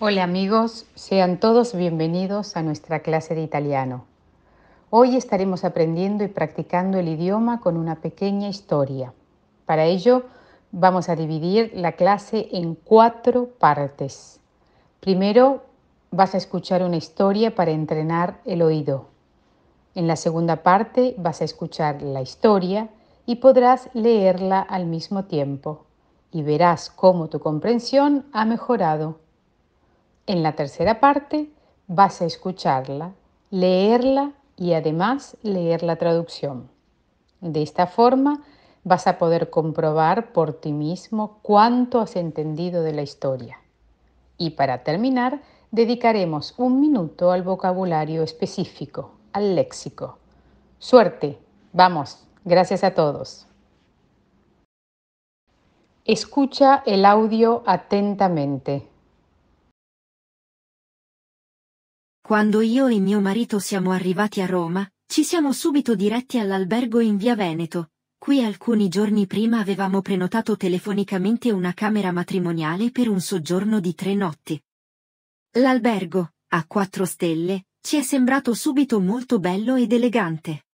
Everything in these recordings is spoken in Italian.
Hola amigos, sean todos bienvenidos a nuestra clase de italiano. Hoy estaremos aprendiendo y practicando el idioma con una pequeña historia. Para ello, vamos a dividir la clase en cuatro partes. Primero, vas a escuchar una historia para entrenar el oído. En la segunda parte, vas a escuchar la historia y podrás leerla al mismo tiempo y verás cómo tu comprensión ha mejorado. En la tercera parte vas a escucharla, leerla y además leer la traducción. De esta forma vas a poder comprobar por ti mismo cuánto has entendido de la historia. Y para terminar, dedicaremos un minuto al vocabulario específico, al léxico. Suerte, vamos, gracias a todos. Escucha el audio atentamente. Quando io e mio marito siamo arrivati a Roma, ci siamo subito diretti all'albergo in via Veneto. Qui alcuni giorni prima avevamo prenotato telefonicamente una camera matrimoniale per un soggiorno di tre notti. L'albergo, a quattro stelle, ci è sembrato subito molto bello ed elegante.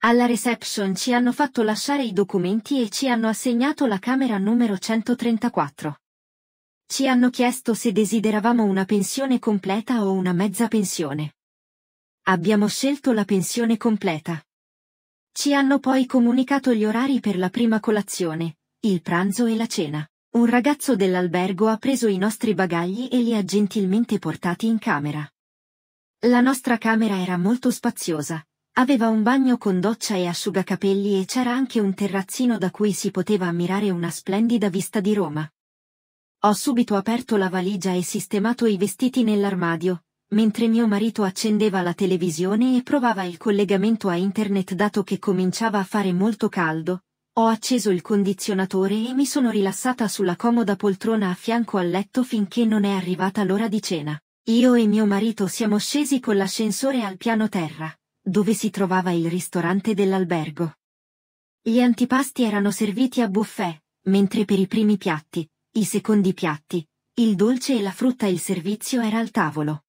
Alla reception ci hanno fatto lasciare i documenti e ci hanno assegnato la camera numero 134. Ci hanno chiesto se desideravamo una pensione completa o una mezza pensione. Abbiamo scelto la pensione completa. Ci hanno poi comunicato gli orari per la prima colazione, il pranzo e la cena. Un ragazzo dell'albergo ha preso i nostri bagagli e li ha gentilmente portati in camera. La nostra camera era molto spaziosa, aveva un bagno con doccia e asciugacapelli e c'era anche un terrazzino da cui si poteva ammirare una splendida vista di Roma. Ho subito aperto la valigia e sistemato i vestiti nell'armadio, mentre mio marito accendeva la televisione e provava il collegamento a internet dato che cominciava a fare molto caldo. Ho acceso il condizionatore e mi sono rilassata sulla comoda poltrona a fianco al letto finché non è arrivata l'ora di cena. Io e mio marito siamo scesi con l'ascensore al piano terra, dove si trovava il ristorante dell'albergo. Gli antipasti erano serviti a buffet, mentre per i primi piatti, i secondi piatti, il dolce e la frutta il servizio era al tavolo.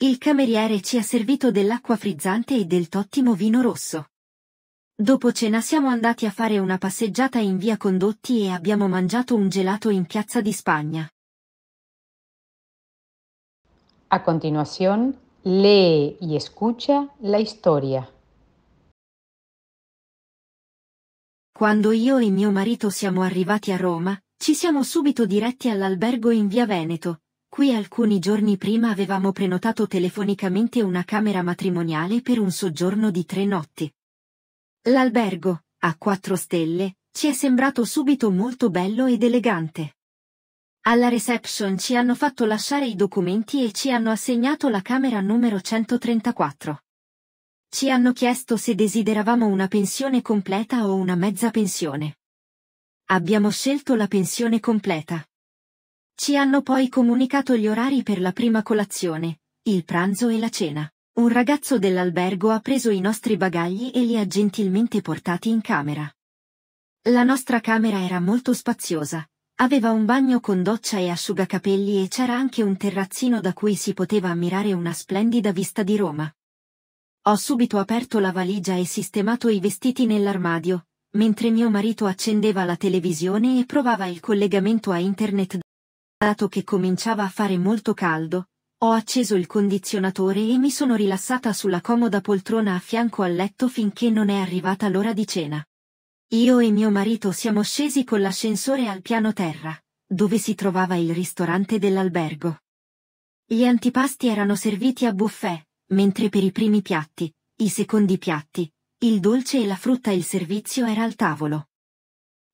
Il cameriere ci ha servito dell'acqua frizzante e del tottimo vino rosso. Dopo cena siamo andati a fare una passeggiata in via Condotti e abbiamo mangiato un gelato in Piazza di Spagna. A continuazione, lee y escucha la historia. Quando io e mio marito siamo arrivati a Roma, ci siamo subito diretti all'albergo in via Veneto. Qui alcuni giorni prima avevamo prenotato telefonicamente una camera matrimoniale per un soggiorno di tre notti. L'albergo, a quattro stelle, ci è sembrato subito molto bello ed elegante. Alla reception ci hanno fatto lasciare i documenti e ci hanno assegnato la camera numero 134. Ci hanno chiesto se desideravamo una pensione completa o una mezza pensione. Abbiamo scelto la pensione completa. Ci hanno poi comunicato gli orari per la prima colazione, il pranzo e la cena. Un ragazzo dell'albergo ha preso i nostri bagagli e li ha gentilmente portati in camera. La nostra camera era molto spaziosa, aveva un bagno con doccia e asciugacapelli e c'era anche un terrazzino da cui si poteva ammirare una splendida vista di Roma. Ho subito aperto la valigia e sistemato i vestiti nell'armadio, mentre mio marito accendeva la televisione e provava il collegamento a internet. Dato che cominciava a fare molto caldo, ho acceso il condizionatore e mi sono rilassata sulla comoda poltrona a fianco al letto finché non è arrivata l'ora di cena. Io e mio marito siamo scesi con l'ascensore al piano terra, dove si trovava il ristorante dell'albergo. Gli antipasti erano serviti a buffet, mentre per i primi piatti, i secondi piatti, il dolce e la frutta e il servizio era al tavolo.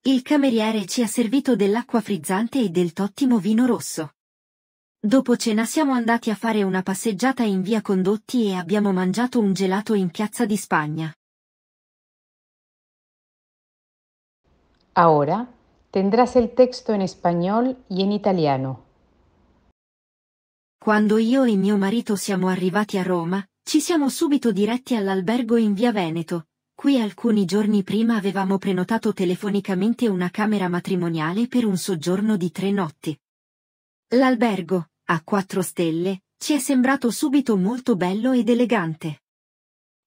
Il cameriere ci ha servito dell'acqua frizzante e del tottimo vino rosso. Dopo cena siamo andati a fare una passeggiata in via Condotti e abbiamo mangiato un gelato in Piazza di Spagna. Ora tendrás il testo in spagnolo e in italiano. Quando io e mio marito siamo arrivati a Roma, ci siamo subito diretti all'albergo in via Veneto. Qui alcuni giorni prima avevamo prenotato telefonicamente una camera matrimoniale per un soggiorno di tre notti. L'albergo, a quattro stelle, ci è sembrato subito molto bello ed elegante.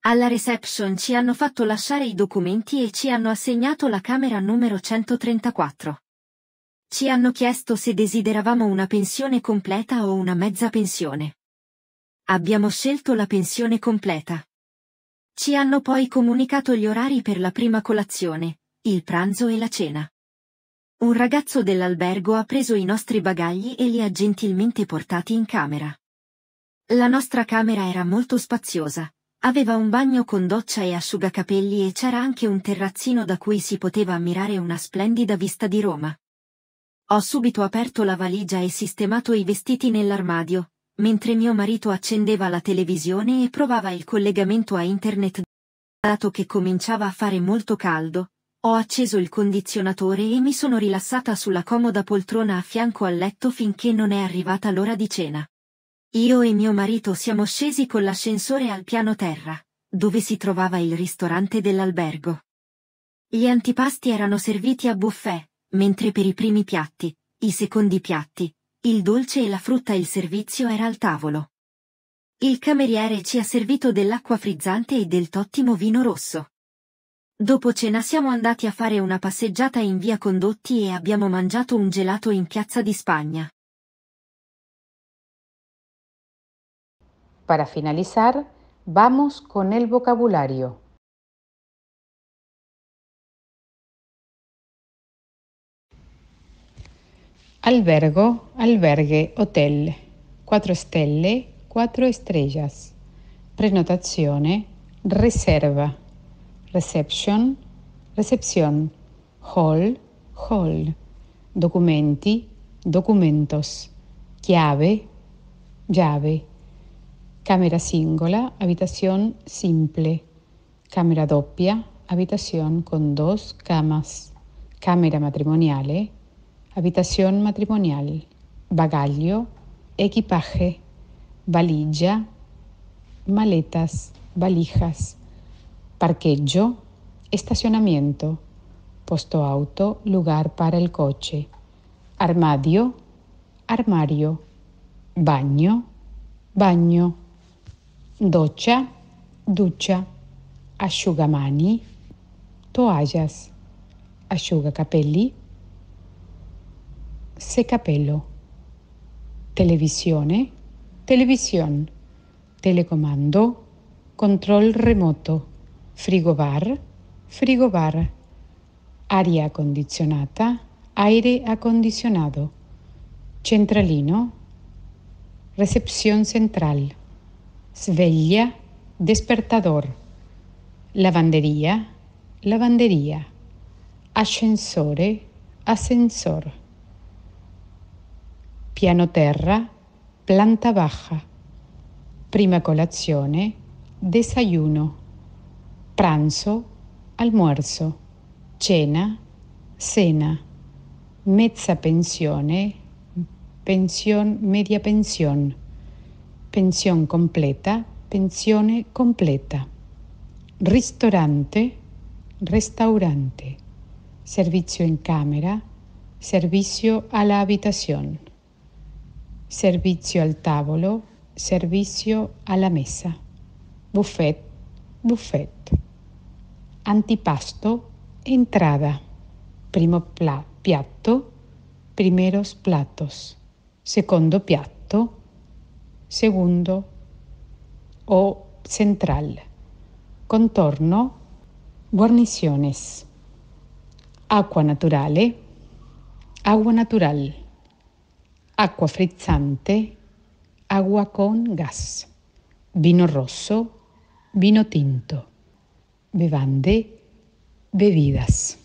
Alla reception ci hanno fatto lasciare i documenti e ci hanno assegnato la camera numero 134. Ci hanno chiesto se desideravamo una pensione completa o una mezza pensione. Abbiamo scelto la pensione completa. Ci hanno poi comunicato gli orari per la prima colazione, il pranzo e la cena. Un ragazzo dell'albergo ha preso i nostri bagagli e li ha gentilmente portati in camera. La nostra camera era molto spaziosa, aveva un bagno con doccia e asciugacapelli e c'era anche un terrazzino da cui si poteva ammirare una splendida vista di Roma. Ho subito aperto la valigia e sistemato i vestiti nell'armadio, mentre mio marito accendeva la televisione e provava il collegamento a internet. Dato che cominciava a fare molto caldo, ho acceso il condizionatore e mi sono rilassata sulla comoda poltrona a fianco al letto finché non è arrivata l'ora di cena. Io e mio marito siamo scesi con l'ascensore al piano terra, dove si trovava il ristorante dell'albergo. Gli antipasti erano serviti a buffet, mentre per i primi piatti, i secondi piatti, il dolce e la frutta il servizio era al tavolo. Il cameriere ci ha servito dell'acqua frizzante e del tottimo vino rosso. Dopo cena siamo andati a fare una passeggiata in via Condotti e abbiamo mangiato un gelato in Piazza di Spagna. Para finalizar, vamos con el vocabulario. Albergo, alberghe, hotel. 4 stelle, 4 estrellas. Prenotazione, riserva. Reception, reception. Hall, hall. Documenti, documentos. Chiave, llave. Camera singola, habitación simple. Camera doppia, habitación con dos camas. Camera matrimoniale, habitación matrimonial, bagaglio, equipaje, valilla, maletas, valijas, parquello, estacionamiento, posto auto, lugar para el coche, armadio, armario, baño, baño, docha, ducha, asciugamani, toallas, asciugacapelli, secapelo. Televisione, televisión, telecomando, control remoto, frigobar, frigobar, aria condizionata, aire acondicionado, centralino, recepción central, sveglia, despertador, lavandería, lavandería, ascensore, ascensor piano terra, planta baja, prima colazione, desayuno, pranzo, almuerzo, cena, cena, mezza pensione, pensión, media pensión, pensión completa, pensione completa, ristorante, restaurante, servicio en cámara, servicio a la habitación. Servicio al tavolo, a la mesa, buffet, buffet, antipasto, entrada, primo plato, piatto, primeros platos, Segundo piatto, segundo o central, contorno, guarniciones, agua naturale, agua natural acqua frizzante, agua con gas, vino rosso, vino tinto, bevande, bebidas.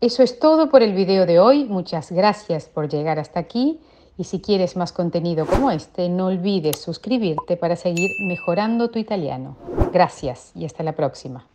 Eso es todo por el video de hoy. Muchas gracias por llegar hasta aquí. Y si quieres más contenido como este, no olvides suscribirte para seguir mejorando tu italiano. Gracias y hasta la próxima.